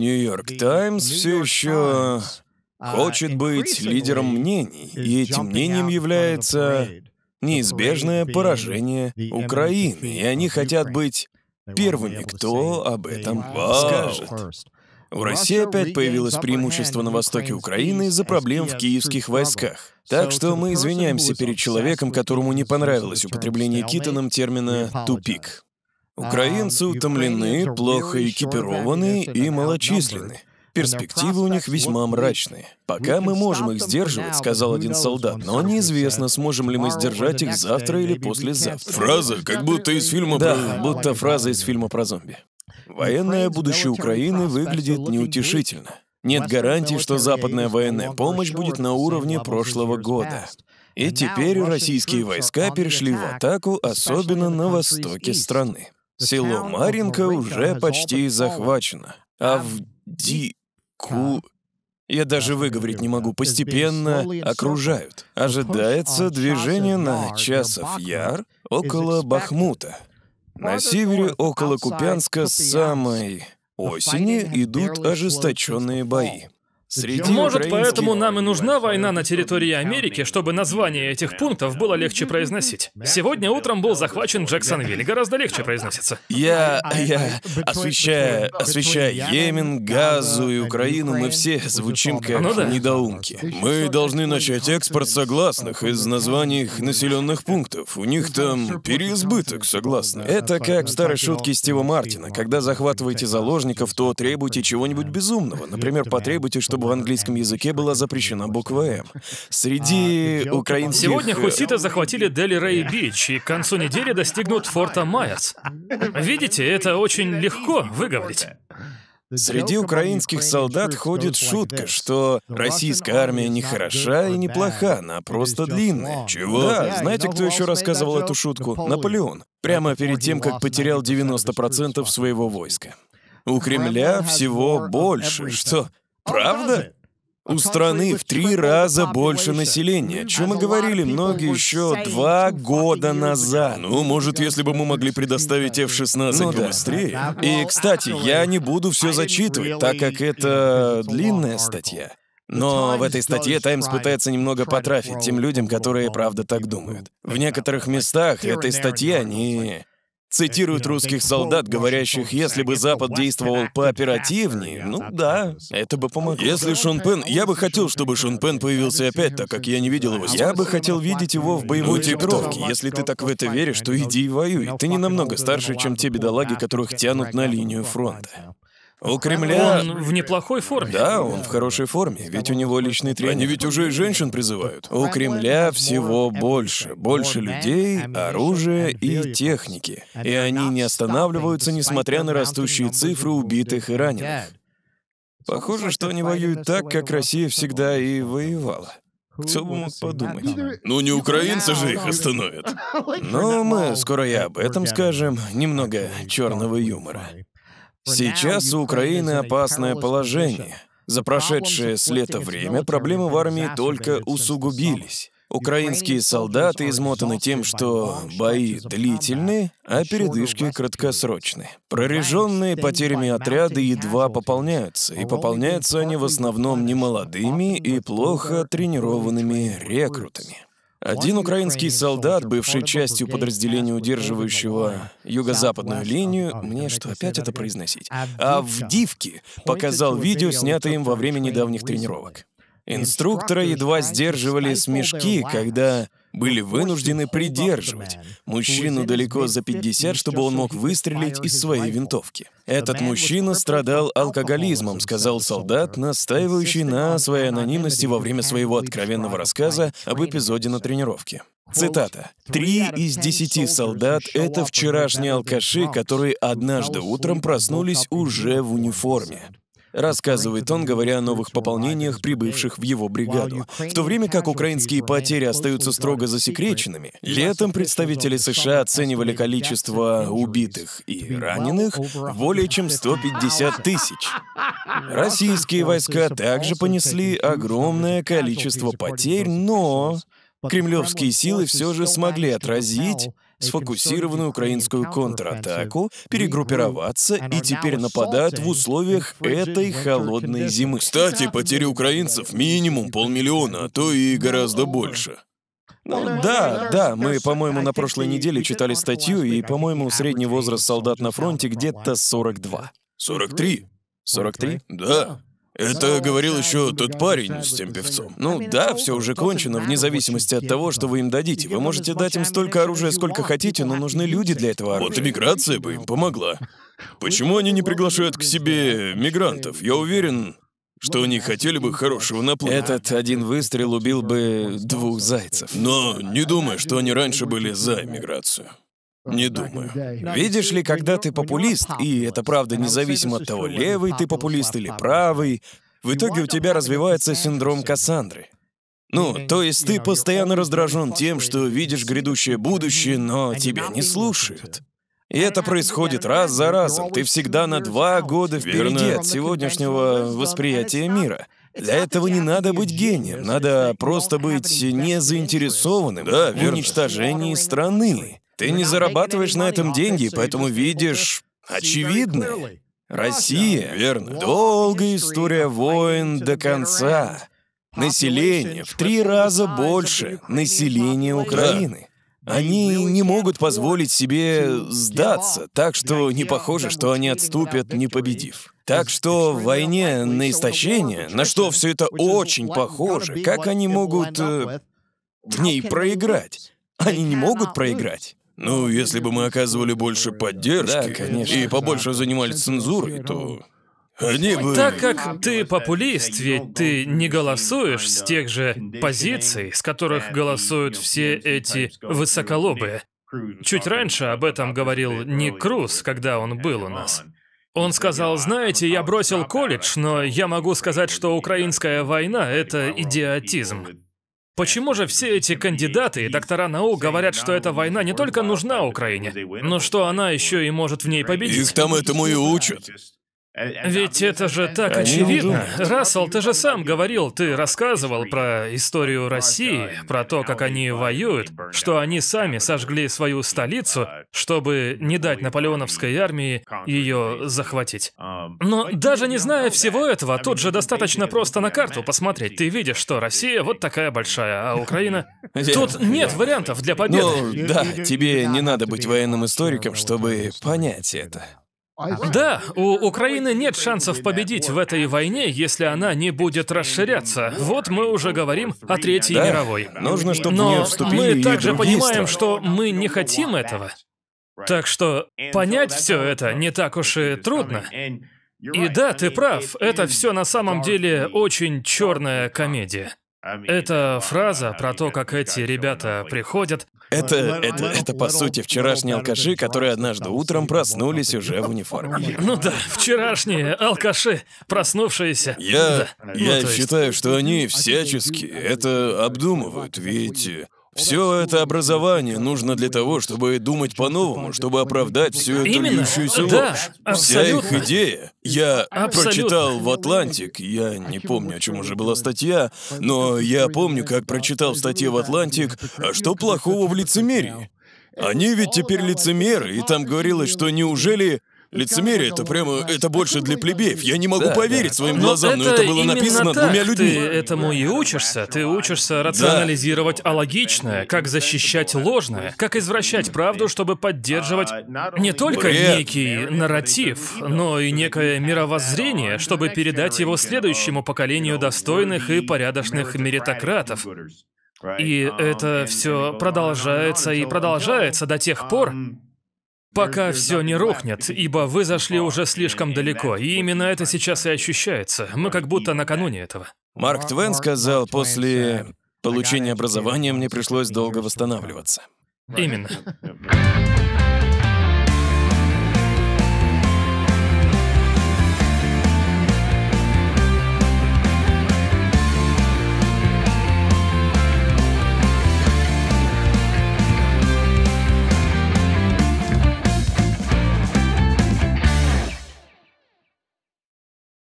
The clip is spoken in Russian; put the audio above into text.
Нью-Йорк Таймс все еще а, хочет быть лидером мнений, и этим мнением является неизбежное поражение Украины, и они хотят быть первыми, кто об этом скажет. У России опять появилось преимущество на востоке Украины из-за проблем в киевских войсках. Так что мы извиняемся перед человеком, которому не понравилось употребление Китоном термина «тупик». Украинцы утомлены, плохо экипированы и малочисленны. Перспективы у них весьма мрачные. Пока мы можем их сдерживать, сказал один солдат, но неизвестно, сможем ли мы сдержать их завтра или послезавтра. Фраза, как будто из фильма про... Да, будто фраза из фильма про зомби. Военное будущее Украины выглядит неутешительно. Нет гарантий, что западная военная помощь будет на уровне прошлого года. И теперь российские войска перешли в атаку, особенно на востоке страны. Село Маринка уже почти захвачено. а в Авдику... Я даже выговорить не могу. Постепенно окружают. Ожидается движение на часов яр около Бахмута. На севере, около Купянска, с самой осени идут ожесточенные бои. Среди ну, Может, поэтому нам и нужна война на территории Америки, чтобы название этих пунктов было легче произносить. Сегодня утром был захвачен Джексонвиль, гораздо легче произносится. Я... А, а я... Освещая... Освещая Йемен, Газу и Украину, мы все звучим как ну да. недоумки. Мы должны начать экспорт согласных из названий их населенных пунктов. У них там переизбыток согласных. Это как в старой шутке Стива Мартина. Когда захватываете заложников, то требуйте чего-нибудь безумного. Например, потребуйте, чтобы чтобы в английском языке была запрещена буква «М». Среди а, украинских... Сегодня э, хуситы захватили Дели Рей Бич, и к концу недели достигнут форта Майерс. Видите, это очень легко выговорить. Среди украинских солдат ходит шутка, что российская армия не хороша и не плоха, она просто длинная. Чего? Да, знаете, кто еще рассказывал эту шутку? Наполеон. Прямо перед тем, как потерял 90% своего войска. У Кремля всего больше, что Правда? У страны в три типа раза больше населения, о чем мы говорили многие еще два года назад. Ну, может, если бы мы могли предоставить F-16 ну, да. быстрее. И, кстати, я не буду все зачитывать, так как это длинная статья. Но в этой статье Таймс пытается немного потрафить тем людям, которые правда так думают. В некоторых местах этой статьи они Цитируют русских солдат, говорящих, если бы Запад действовал пооперативнее, ну да, это бы помогло. Если Шон Пен... Я бы хотел, чтобы Шон Пен появился опять, так как я не видел его Я бы хотел видеть его в боевой тренировке. Если ты так в это веришь, то иди и воюй. Ты не намного старше, чем те бедолаги, которых тянут на линию фронта. У Кремля... Он в неплохой форме. Да, он в хорошей форме, ведь у него личный тренер. Они ведь уже и женщин призывают. У Кремля всего больше. Больше людей, оружия и техники. И они не останавливаются, несмотря на растущие цифры убитых и раненых. Похоже, что они воюют так, как Россия всегда и воевала. Кто бы мог подумать? Ну, не украинцы же их остановят. Но ну, мы скоро и об этом скажем. Немного черного юмора. Сейчас у Украины опасное положение. За прошедшее с лета время проблемы в армии только усугубились. Украинские солдаты измотаны тем, что бои длительны, а передышки краткосрочные. Прореженные потерями отряды едва пополняются, и пополняются они в основном немолодыми и плохо тренированными рекрутами. Один украинский солдат, бывший частью подразделения, удерживающего юго-западную линию, мне что опять это произносить, а в Дивке показал видео, снятое им во время недавних тренировок. Инструктора едва сдерживали смешки, когда были вынуждены придерживать мужчину далеко за 50, чтобы он мог выстрелить из своей винтовки. Этот мужчина страдал алкоголизмом, сказал солдат, настаивающий на своей анонимности во время своего откровенного рассказа об эпизоде на тренировке. Цитата. «Три из десяти солдат — это вчерашние алкаши, которые однажды утром проснулись уже в униформе рассказывает он, говоря о новых пополнениях, прибывших в его бригаду. В то время как украинские потери остаются строго засекреченными, летом представители США оценивали количество убитых и раненых более чем 150 тысяч. Российские войска также понесли огромное количество потерь, но Кремлевские силы все же смогли отразить сфокусированную украинскую контратаку, перегруппироваться и теперь нападают в условиях этой холодной зимы. Кстати, потери украинцев минимум полмиллиона, а то и гораздо больше. Ну, да, да, мы, по-моему, а на прошлой неделе читали статью, и, по-моему, средний возраст солдат на фронте где-то 42. 43? 43? Да. Это говорил еще тот парень с тем певцом. Ну да, все уже кончено, вне зависимости от того, что вы им дадите. Вы можете дать им столько оружия, сколько хотите, но нужны люди для этого оружия. Вот иммиграция бы им помогла. Почему они не приглашают к себе мигрантов? Я уверен, что они хотели бы хорошего наплыва. Этот один выстрел убил бы двух зайцев. Но не думаю, что они раньше были за иммиграцию. Не думаю. Видишь ли, когда ты популист, и это правда независимо от того, левый ты популист или правый, в итоге у тебя развивается синдром Кассандры. Ну, то есть ты постоянно раздражен тем, что видишь грядущее будущее, но тебя не слушают. И это происходит раз за разом. Ты всегда на два года впереди от сегодняшнего восприятия мира. Для этого не надо быть гением, надо просто быть не заинтересованным. да, в верно. уничтожении страны. Ты не зарабатываешь на этом деньги, поэтому видишь очевидное. Россия, верно, долгая история войн до конца. Население в три раза больше населения Украины. Они не могут позволить себе сдаться, так что не похоже, что они отступят, не победив. Так что в войне на истощение, на что все это очень похоже, как они могут э, в ней проиграть? Они не могут проиграть. Ну, если бы мы оказывали больше поддержки да, и побольше занимались цензурой, то они бы... Так как ты популист, ведь ты не голосуешь с тех же позиций, с которых голосуют все эти высоколобы. Чуть а раньше об этом говорил Ник Круз, когда он был у нас. Он сказал, знаете, я бросил колледж, но я могу сказать, что украинская война — это идиотизм. Почему же все эти кандидаты и доктора наук говорят, что эта война не только нужна Украине, но что она еще и может в ней победить? Их там этому и учат. Э, э, Ведь это же э, так очевидно. Рассел, ты же сам говорил, ты рассказывал про историю России, про то, как они воюют, что они сами сожгли свою столицу, чтобы не дать наполеоновской армии ее захватить. А, Но даже не зная всего этого, тут же достаточно просто на карту посмотреть. Ты видишь, что Россия вот такая большая, а Украина... Тут нет вариантов для ну, победы. Ну, да, тебе не надо быть военным историком, чтобы понять это. Да, у Украины нет шансов победить в этой войне, если она не будет расширяться. Вот мы уже говорим о Третьей да. мировой. Нужно, чтобы Но мы также понимаем, страны. что мы не хотим этого. Так что понять все это не так уж и трудно. И да, ты прав, это все на самом деле очень черная комедия. Эта фраза про то, как эти ребята приходят... Это, это, это, по сути, вчерашние алкаши, которые однажды утром проснулись уже в униформе. Ну да, вчерашние алкаши, проснувшиеся. Я, да. я ну, есть... считаю, что они всячески это обдумывают, ведь... Э, все это образование нужно для того, чтобы думать по-новому, чтобы оправдать всю эту Именно. льющуюся ложь. Да, Вся их идея. Я абсолютно. прочитал в Атлантик, я не помню, о чем уже была статья, но я помню, как прочитал в статье в Атлантик, а что плохого в лицемерии? Они ведь теперь лицемеры, и там говорилось, что неужели Лицемерие это прямо, это больше для плебеев. Я не могу да, поверить да. своим глазам, но это, это было написано так двумя людьми. Ты этому и учишься. Ты учишься рационализировать да. алогичное, как защищать ложное, как извращать правду, чтобы поддерживать не только Бред. некий нарратив, но и некое мировоззрение, чтобы передать его следующему поколению достойных и порядочных меритократов. И это все продолжается и продолжается до тех пор, пока все не рухнет, ибо вы зашли уже слишком далеко, и именно это сейчас и ощущается. Мы как будто накануне этого. Марк Твен сказал, после получения образования мне пришлось долго восстанавливаться. Именно.